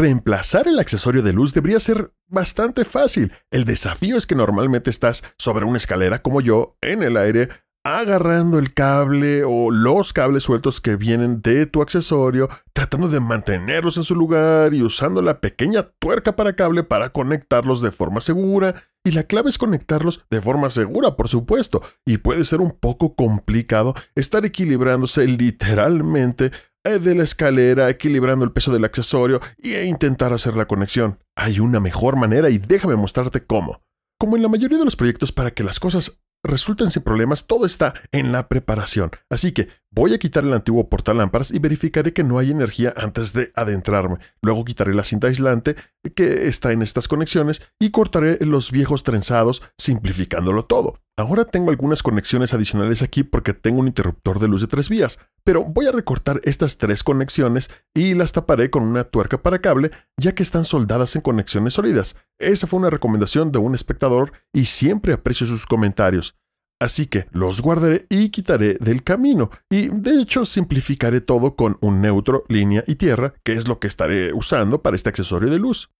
Reemplazar el accesorio de luz debería ser bastante fácil. El desafío es que normalmente estás sobre una escalera como yo, en el aire, agarrando el cable o los cables sueltos que vienen de tu accesorio, tratando de mantenerlos en su lugar y usando la pequeña tuerca para cable para conectarlos de forma segura. Y la clave es conectarlos de forma segura, por supuesto, y puede ser un poco complicado estar equilibrándose literalmente eh, de la escalera, equilibrando el peso del accesorio e intentar hacer la conexión. Hay una mejor manera y déjame mostrarte cómo. Como en la mayoría de los proyectos para que las cosas resultan sin problemas, todo está en la preparación. Así que Voy a quitar el antiguo portalámparas y verificaré que no hay energía antes de adentrarme. Luego quitaré la cinta aislante que está en estas conexiones y cortaré los viejos trenzados, simplificándolo todo. Ahora tengo algunas conexiones adicionales aquí porque tengo un interruptor de luz de tres vías, pero voy a recortar estas tres conexiones y las taparé con una tuerca para cable ya que están soldadas en conexiones sólidas. Esa fue una recomendación de un espectador y siempre aprecio sus comentarios. Así que los guardaré y quitaré del camino. Y de hecho simplificaré todo con un neutro, línea y tierra, que es lo que estaré usando para este accesorio de luz.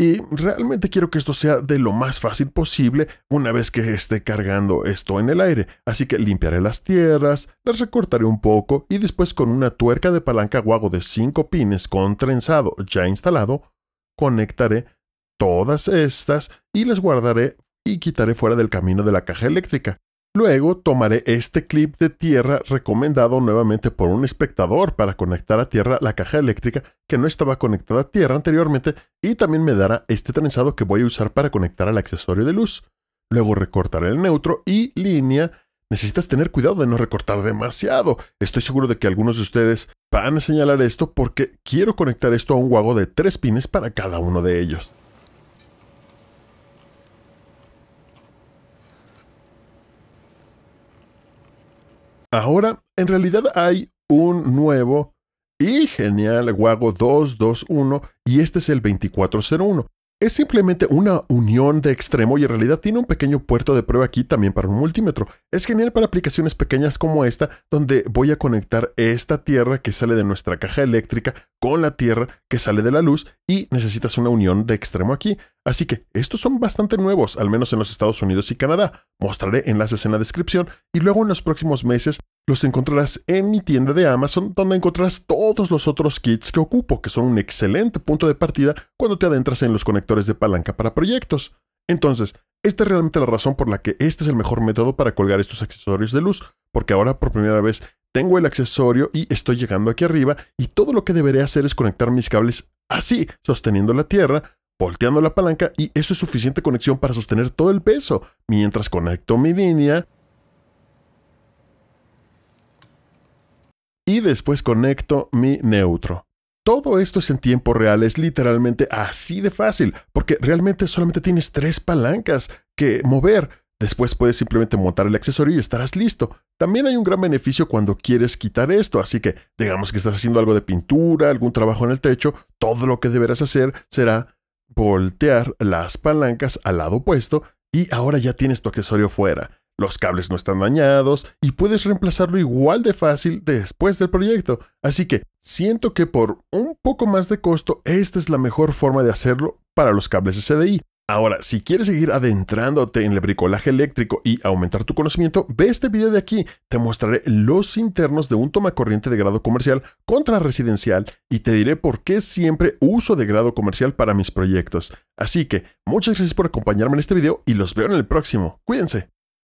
Y realmente quiero que esto sea de lo más fácil posible una vez que esté cargando esto en el aire. Así que limpiaré las tierras, las recortaré un poco y después con una tuerca de palanca guago de 5 pines con trenzado ya instalado, conectaré todas estas y las guardaré y quitaré fuera del camino de la caja eléctrica. Luego tomaré este clip de tierra recomendado nuevamente por un espectador para conectar a tierra la caja eléctrica que no estaba conectada a tierra anteriormente y también me dará este trenzado que voy a usar para conectar al accesorio de luz. Luego recortaré el neutro y línea. Necesitas tener cuidado de no recortar demasiado. Estoy seguro de que algunos de ustedes van a señalar esto porque quiero conectar esto a un guago de tres pines para cada uno de ellos. Ahora, en realidad hay un nuevo y genial Wago 221 y este es el 2401. Es simplemente una unión de extremo y en realidad tiene un pequeño puerto de prueba aquí también para un multímetro. Es genial para aplicaciones pequeñas como esta, donde voy a conectar esta tierra que sale de nuestra caja eléctrica con la tierra que sale de la luz y necesitas una unión de extremo aquí. Así que estos son bastante nuevos, al menos en los Estados Unidos y Canadá. Mostraré enlaces en la descripción y luego en los próximos meses los encontrarás en mi tienda de Amazon, donde encontrarás todos los otros kits que ocupo, que son un excelente punto de partida cuando te adentras en los conectores de palanca para proyectos. Entonces, esta es realmente la razón por la que este es el mejor método para colgar estos accesorios de luz, porque ahora por primera vez tengo el accesorio y estoy llegando aquí arriba y todo lo que deberé hacer es conectar mis cables así, sosteniendo la tierra, volteando la palanca y eso es suficiente conexión para sostener todo el peso. Mientras conecto mi línea, y después conecto mi neutro. Todo esto es en tiempo real, es literalmente así de fácil, porque realmente solamente tienes tres palancas que mover. Después puedes simplemente montar el accesorio y estarás listo. También hay un gran beneficio cuando quieres quitar esto, así que digamos que estás haciendo algo de pintura, algún trabajo en el techo, todo lo que deberás hacer será voltear las palancas al lado opuesto y ahora ya tienes tu accesorio fuera los cables no están dañados y puedes reemplazarlo igual de fácil después del proyecto. Así que siento que por un poco más de costo esta es la mejor forma de hacerlo para los cables SDI. Ahora, si quieres seguir adentrándote en el bricolaje eléctrico y aumentar tu conocimiento, ve este video de aquí. Te mostraré los internos de un tomacorriente de grado comercial contra residencial y te diré por qué siempre uso de grado comercial para mis proyectos. Así que, muchas gracias por acompañarme en este video y los veo en el próximo. Cuídense.